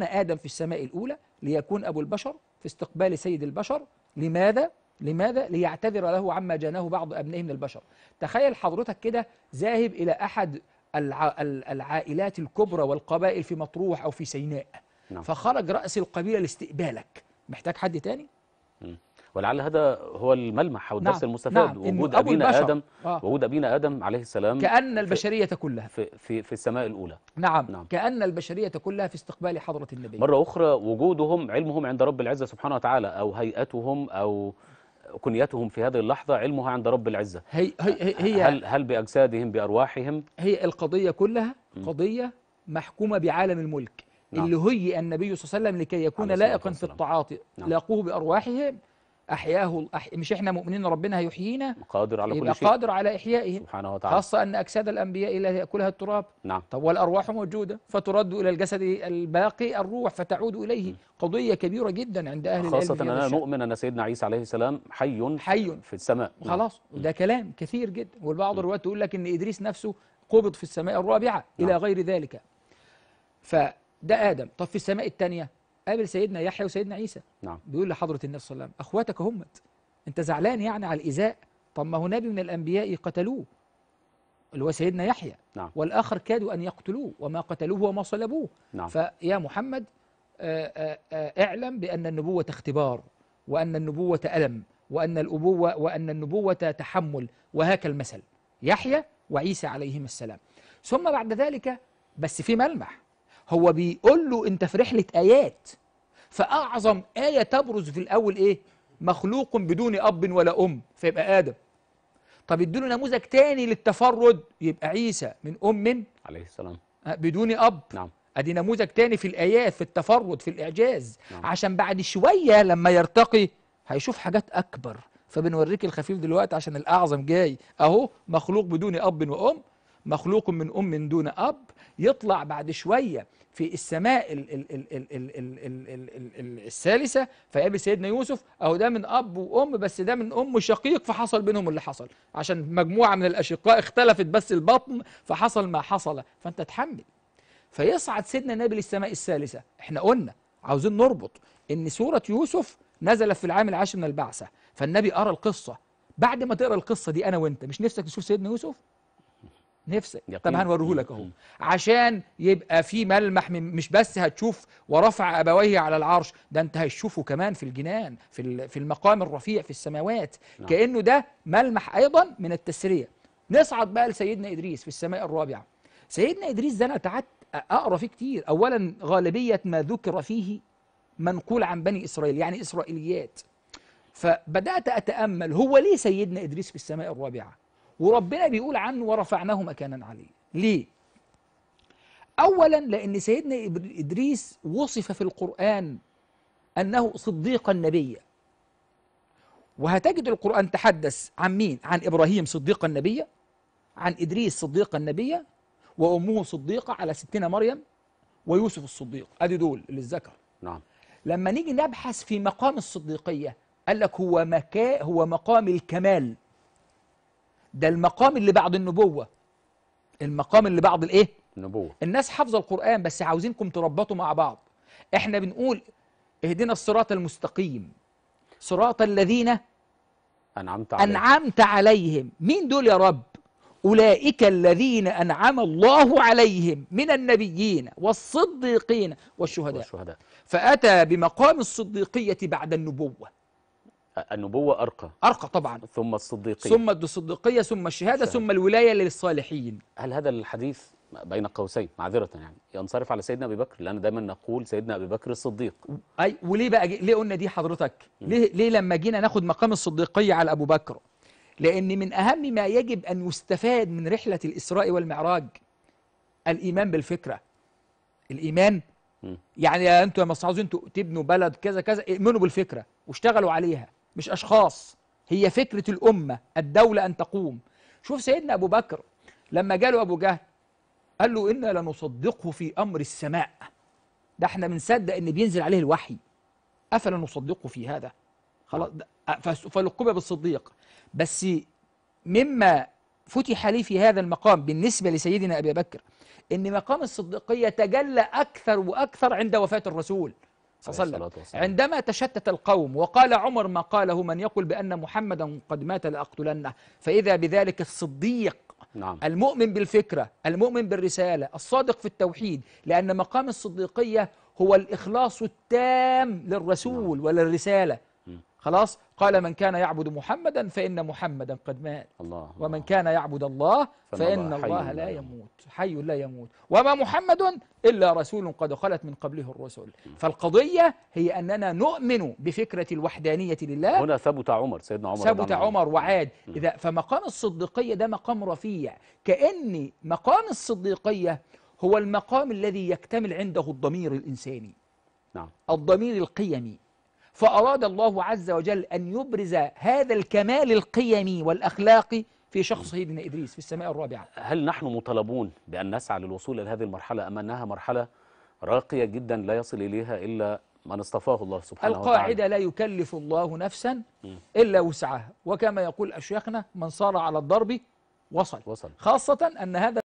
آدم في السماء الأولى ليكون أبو البشر في استقبال سيد البشر لماذا؟ لماذا؟ ليعتذر له عما جناه بعض أبنائه من البشر تخيل حضرتك كده ذاهب إلى أحد العائلات الكبرى والقبائل في مطروح أو في سيناء نعم. فخرج رأس القبيلة لاستقبالك محتاج حد تاني؟ ولعل هذا هو الملمح او الدرس نعم المستفاد نعم وجود ابينا ادم آه وجود ابينا ادم عليه السلام كان البشريه في كلها في في, في السماء الاولى نعم, نعم كان البشريه كلها في استقبال حضره النبي مره اخرى وجودهم علمهم عند رب العزه سبحانه وتعالى او هيئتهم او كنيتهم في هذه اللحظة علمها عند رب العزة هي هي هي هل, هل بأجسادهم بأرواحهم هي القضية كلها قضية محكومة بعالم الملك نعم. اللي هيئ النبي صلى الله عليه وسلم لكي يكون لائقا في التعاطي نعم. لاقوه بأرواحهم أحياه مش إحنا مؤمنين ربنا هيحيينا قادر على كل شيء قادر على إحيائه سبحانه وتعالى خاصة أن أجساد الأنبياء لا يأكلها التراب نعم طب والأرواح موجودة فترد إلى الجسد الباقي الروح فتعود إليه م. قضية كبيرة جدا عند أهل العلم خاصة أننا نؤمن أن سيدنا عيسى عليه السلام حي حي في السماء نعم. خلاص وده كلام كثير جدا والبعض الروايات تقول لك أن إدريس نفسه قبض في السماء الرابعة نعم. إلى غير ذلك فده آدم طب في السماء الثانية قابل سيدنا يحيى وسيدنا عيسى نعم بيقول لحضرة النبي صلى الله عليه وسلم أخواتك همت أنت زعلان يعني على الإزاء طب ما هو نبي من الأنبياء قتلوه اللي هو سيدنا يحيى نعم. والآخر كادوا أن يقتلوه وما قتلوه وما صلبوه نعم. فيا محمد آآ آه، آآ آه، آه، اعلم بأن النبوة اختبار وأن النبوة ألم وأن الأبوة وأن النبوة تحمل وهاك المثل يحيى وعيسى عليهما السلام ثم بعد ذلك بس في ملمح هو بيقول له انت في رحله ايات فاعظم ايه تبرز في الاول ايه مخلوق بدون اب ولا ام فيبقى ادم طب يديله نموذج تاني للتفرد يبقى عيسى من ام عليه السلام أه، بدون اب نعم ادي نموذج تاني في الايات في التفرد في الاعجاز نعم. عشان بعد شويه لما يرتقي هيشوف حاجات اكبر فبنوريك الخفيف دلوقتي عشان الاعظم جاي اهو مخلوق بدون اب وام مخلوق من أم دون أب يطلع بعد شوية في السماء ال ال ال ال ال الثالثة فيقابل سيدنا يوسف أهو ده من أب وأم بس ده من أم شقيق فحصل بينهم اللي حصل عشان مجموعة من الأشقاء اختلفت بس البطن فحصل ما حصل فأنت تحمل فيصعد سيدنا النبي للسماء الثالثة احنا قلنا عاوزين نربط ان سورة يوسف نزلت في العام العاشر من البعثة فالنبي ارى القصة بعد ما تقرأ القصة دي أنا وأنت مش نفسك تشوف سيدنا يوسف؟ نفسك طب هنوريه لك اهو عشان يبقى في ملمح من مش بس هتشوف ورفع ابويه على العرش ده انت هتشوفه كمان في الجنان في في المقام الرفيع في السماوات لا. نعم. كانه ده ملمح ايضا من التسريه نصعد بقى لسيدنا ادريس في السماء الرابعه سيدنا ادريس ده انا قعدت اقرا فيه كتير اولا غالبيه ما ذكر فيه منقول عن بني اسرائيل يعني اسرائيليات فبدات اتامل هو ليه سيدنا ادريس في السماء الرابعه وربنا بيقول عنه ورفعناه مكانا عليه ليه؟ أولا لأن سيدنا إدريس وصف في القرآن أنه صديقا نبيا وهتجد القرآن تحدث عن مين؟ عن إبراهيم صديقا نبيا عن إدريس صديقا نبيا وأمه صديقة على ستنا مريم ويوسف الصديق أدي دول اللي ذكر نعم لما نيجي نبحث في مقام الصديقية قال لك هو مكا هو مقام الكمال ده المقام اللي بعد النبوة المقام اللي بعد الايه النبوة الناس حافظة القرآن بس عاوزينكم تربطوا مع بعض احنا بنقول اهدنا الصراط المستقيم صراط الذين أنعمت عليهم. أنعمت عليهم مين دول يا رب أولئك الذين أنعم الله عليهم من النبيين والصديقين والشهداء, والشهداء. فأتى بمقام الصديقية بعد النبوة النبوة أرقى أرقى طبعا ثم الصديقية ثم الصديقية ثم الشهادة شهادة. ثم الولاية للصالحين هل هذا الحديث بين قوسين معذرة يعني ينصرف على سيدنا أبي بكر لأن دايما نقول سيدنا أبي بكر الصديق أي وليه بقى ليه قلنا دي حضرتك ليه, ليه لما جينا ناخد مقام الصديقية على أبو بكر لأن من أهم ما يجب أن يستفاد من رحلة الإسراء والمعراج الإيمان بالفكرة الإيمان يعني انتوا يا مصعوز انتوا تبنوا بلد كذا كذا ائمنوا بالفكره واشتغلوا عليها مش أشخاص هي فكرة الأمة الدولة أن تقوم شوف سيدنا أبو بكر لما جاله أبو جهل قال له إنا لنصدقه في أمر السماء ده احنا بنصدق إن بينزل عليه الوحي أفلا نصدقه في هذا خلاص فلقب بالصديق بس مما فتح لي في هذا المقام بالنسبة لسيدنا أبي بكر إن مقام الصديقية تجلى أكثر وأكثر عند وفاة الرسول وسلم عندما تشتت القوم وقال عمر ما قاله من يقول بأن محمدا قد مات لأقتلنه فإذا بذلك الصديق نعم. المؤمن بالفكرة المؤمن بالرسالة الصادق في التوحيد لأن مقام الصديقية هو الإخلاص التام للرسول نعم. وللرسالة خلاص قال من كان يعبد محمدا فإن محمدا قد مات الله ومن كان يعبد الله فإن الله, الله لا يموت حي لا يموت وما محمد إلا رسول قد خلت من قبله الرسل فالقضية هي أننا نؤمن بفكرة الوحدانية لله هنا ثبت عمر سيدنا عمر ثبت عمر وعاد إذا فمقام الصديقية ده مقام رفيع كأن مقام الصديقية هو المقام الذي يكتمل عنده الضمير الإنساني نعم الضمير القيمي فأراد الله عز وجل أن يبرز هذا الكمال القيمي والأخلاقي في شخص سيدنا إدريس في السماء الرابعة هل نحن مطالبون بأن نسعى للوصول إلى هذه المرحلة أم أنها مرحلة راقية جدا لا يصل إليها إلا من اصطفاه الله سبحانه القاعدة وتعالى القاعدة لا يكلف الله نفسا إلا وسعها وكما يقول أشيخنا من صار على الضرب وصل, وصل. خاصة أن هذا